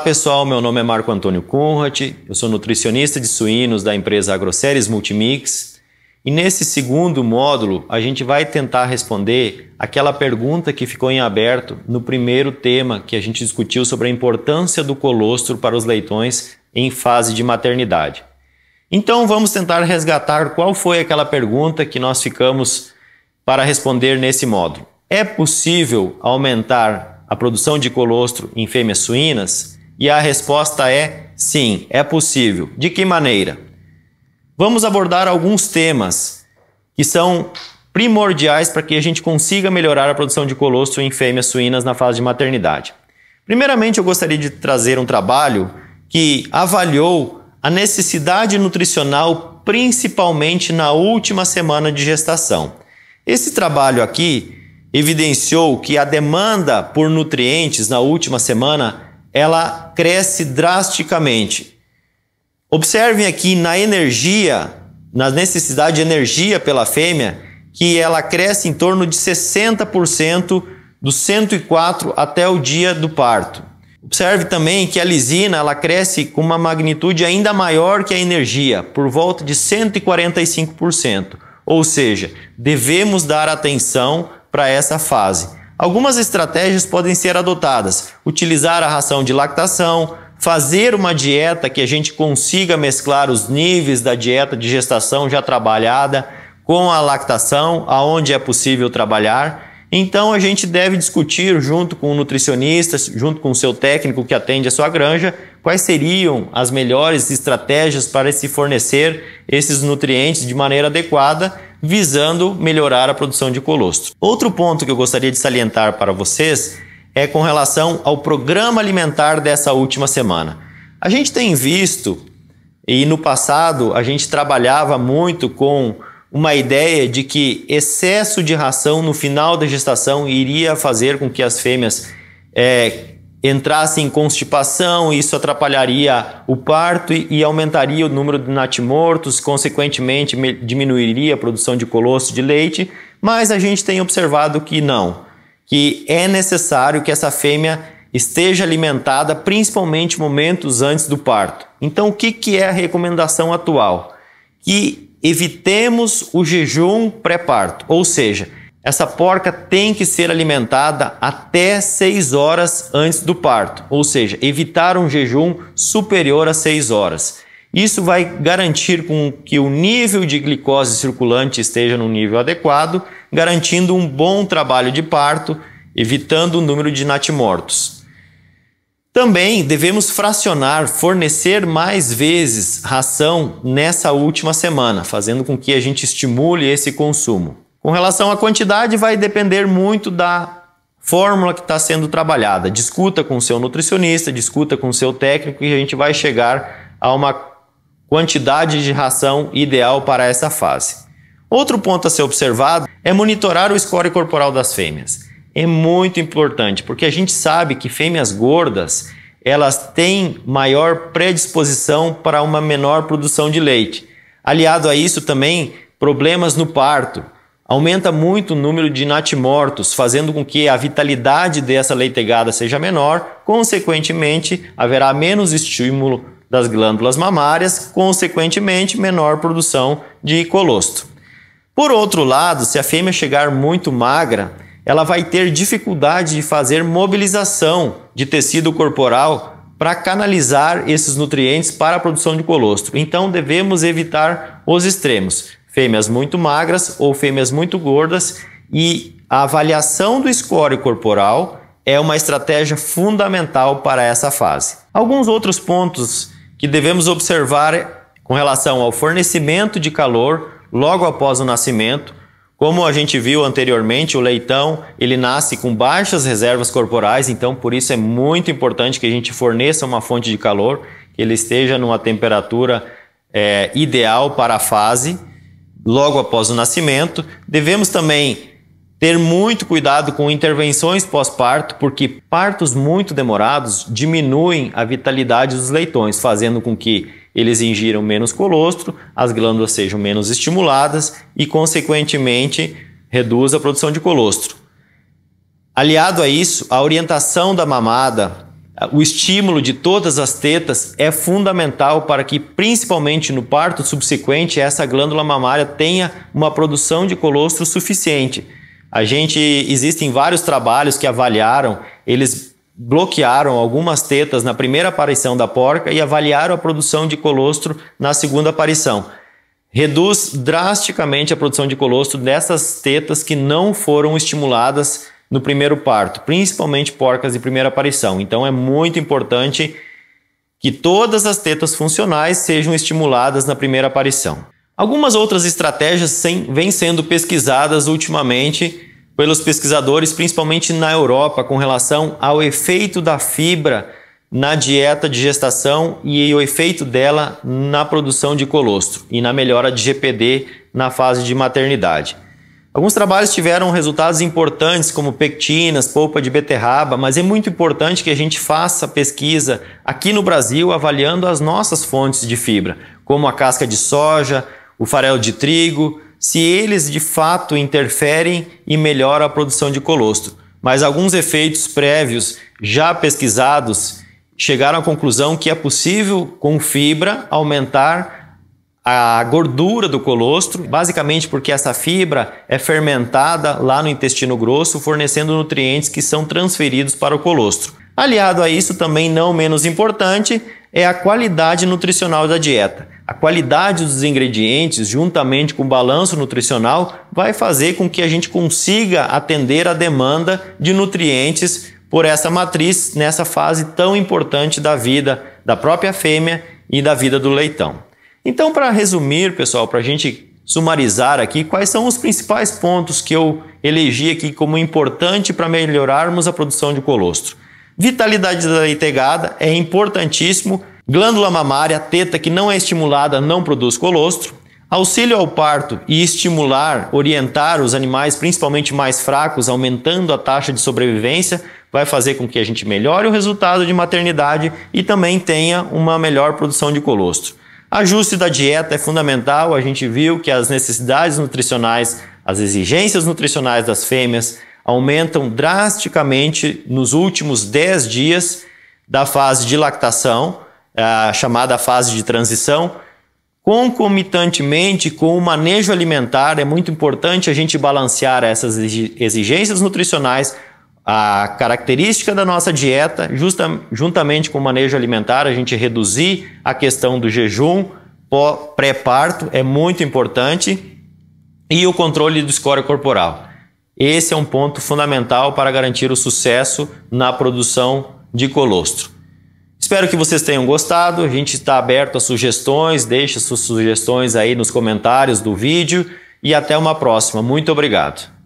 Olá pessoal, meu nome é Marco Antônio Conrad, eu sou nutricionista de suínos da empresa Agroseries Multimix e nesse segundo módulo a gente vai tentar responder aquela pergunta que ficou em aberto no primeiro tema que a gente discutiu sobre a importância do colostro para os leitões em fase de maternidade. Então vamos tentar resgatar qual foi aquela pergunta que nós ficamos para responder nesse módulo. É possível aumentar a produção de colostro em fêmeas suínas? E a resposta é sim, é possível. De que maneira? Vamos abordar alguns temas que são primordiais para que a gente consiga melhorar a produção de colostro em fêmeas suínas na fase de maternidade. Primeiramente, eu gostaria de trazer um trabalho que avaliou a necessidade nutricional principalmente na última semana de gestação. Esse trabalho aqui evidenciou que a demanda por nutrientes na última semana ela cresce drasticamente. Observem aqui na energia, na necessidade de energia pela fêmea, que ela cresce em torno de 60% do 104 até o dia do parto. Observe também que a lisina ela cresce com uma magnitude ainda maior que a energia, por volta de 145%. Ou seja, devemos dar atenção para essa fase. Algumas estratégias podem ser adotadas: utilizar a ração de lactação, fazer uma dieta que a gente consiga mesclar os níveis da dieta de gestação já trabalhada com a lactação, aonde é possível trabalhar então a gente deve discutir junto com o nutricionista, junto com o seu técnico que atende a sua granja, quais seriam as melhores estratégias para se fornecer esses nutrientes de maneira adequada, visando melhorar a produção de colostro. Outro ponto que eu gostaria de salientar para vocês é com relação ao programa alimentar dessa última semana. A gente tem visto e no passado a gente trabalhava muito com uma ideia de que excesso de ração no final da gestação iria fazer com que as fêmeas é, entrassem em constipação, e isso atrapalharia o parto e, e aumentaria o número de natimortos, consequentemente diminuiria a produção de colosso de leite, mas a gente tem observado que não, que é necessário que essa fêmea esteja alimentada principalmente momentos antes do parto. Então, o que, que é a recomendação atual? Que evitemos o jejum pré-parto, ou seja, essa porca tem que ser alimentada até 6 horas antes do parto, ou seja, evitar um jejum superior a 6 horas. Isso vai garantir com que o nível de glicose circulante esteja no nível adequado, garantindo um bom trabalho de parto, evitando o número de natimortos. Também devemos fracionar, fornecer mais vezes ração nessa última semana, fazendo com que a gente estimule esse consumo. Com relação à quantidade, vai depender muito da fórmula que está sendo trabalhada. Discuta com o seu nutricionista, discuta com o seu técnico e a gente vai chegar a uma quantidade de ração ideal para essa fase. Outro ponto a ser observado é monitorar o score corporal das fêmeas é muito importante, porque a gente sabe que fêmeas gordas elas têm maior predisposição para uma menor produção de leite. Aliado a isso também, problemas no parto. Aumenta muito o número de natimortos, fazendo com que a vitalidade dessa leitegada seja menor, consequentemente, haverá menos estímulo das glândulas mamárias, consequentemente, menor produção de colostro. Por outro lado, se a fêmea chegar muito magra, ela vai ter dificuldade de fazer mobilização de tecido corporal para canalizar esses nutrientes para a produção de colostro. Então devemos evitar os extremos, fêmeas muito magras ou fêmeas muito gordas e a avaliação do score corporal é uma estratégia fundamental para essa fase. Alguns outros pontos que devemos observar com relação ao fornecimento de calor logo após o nascimento, como a gente viu anteriormente, o leitão ele nasce com baixas reservas corporais, então por isso é muito importante que a gente forneça uma fonte de calor, que ele esteja numa temperatura é, ideal para a fase logo após o nascimento. Devemos também ter muito cuidado com intervenções pós-parto, porque partos muito demorados diminuem a vitalidade dos leitões, fazendo com que eles ingiram menos colostro, as glândulas sejam menos estimuladas e, consequentemente, reduz a produção de colostro. Aliado a isso, a orientação da mamada, o estímulo de todas as tetas é fundamental para que, principalmente no parto subsequente, essa glândula mamária tenha uma produção de colostro suficiente. A gente existem vários trabalhos que avaliaram, eles bloquearam algumas tetas na primeira aparição da porca e avaliaram a produção de colostro na segunda aparição. Reduz drasticamente a produção de colostro dessas tetas que não foram estimuladas no primeiro parto, principalmente porcas de primeira aparição. Então é muito importante que todas as tetas funcionais sejam estimuladas na primeira aparição. Algumas outras estratégias sem, vêm sendo pesquisadas ultimamente pelos pesquisadores, principalmente na Europa, com relação ao efeito da fibra na dieta de gestação e o efeito dela na produção de colostro e na melhora de GPD na fase de maternidade. Alguns trabalhos tiveram resultados importantes, como pectinas, polpa de beterraba, mas é muito importante que a gente faça pesquisa aqui no Brasil avaliando as nossas fontes de fibra, como a casca de soja, o farelo de trigo, se eles de fato interferem e melhoram a produção de colostro. Mas alguns efeitos prévios já pesquisados chegaram à conclusão que é possível, com fibra, aumentar a gordura do colostro, basicamente porque essa fibra é fermentada lá no intestino grosso, fornecendo nutrientes que são transferidos para o colostro. Aliado a isso, também não menos importante, é a qualidade nutricional da dieta. A qualidade dos ingredientes, juntamente com o balanço nutricional, vai fazer com que a gente consiga atender a demanda de nutrientes por essa matriz nessa fase tão importante da vida da própria fêmea e da vida do leitão. Então, para resumir, pessoal, para a gente sumarizar aqui, quais são os principais pontos que eu elegi aqui como importante para melhorarmos a produção de colostro? Vitalidade da leitegada é importantíssimo Glândula mamária, teta que não é estimulada não produz colostro. Auxílio ao parto e estimular, orientar os animais, principalmente mais fracos, aumentando a taxa de sobrevivência, vai fazer com que a gente melhore o resultado de maternidade e também tenha uma melhor produção de colostro. Ajuste da dieta é fundamental, a gente viu que as necessidades nutricionais, as exigências nutricionais das fêmeas aumentam drasticamente nos últimos 10 dias da fase de lactação a chamada fase de transição. Concomitantemente com o manejo alimentar, é muito importante a gente balancear essas exigências nutricionais, a característica da nossa dieta, justa, juntamente com o manejo alimentar, a gente reduzir a questão do jejum pré-parto, é muito importante, e o controle do score corporal. Esse é um ponto fundamental para garantir o sucesso na produção de colostro. Espero que vocês tenham gostado. A gente está aberto a sugestões, deixe suas sugestões aí nos comentários do vídeo e até uma próxima. Muito obrigado.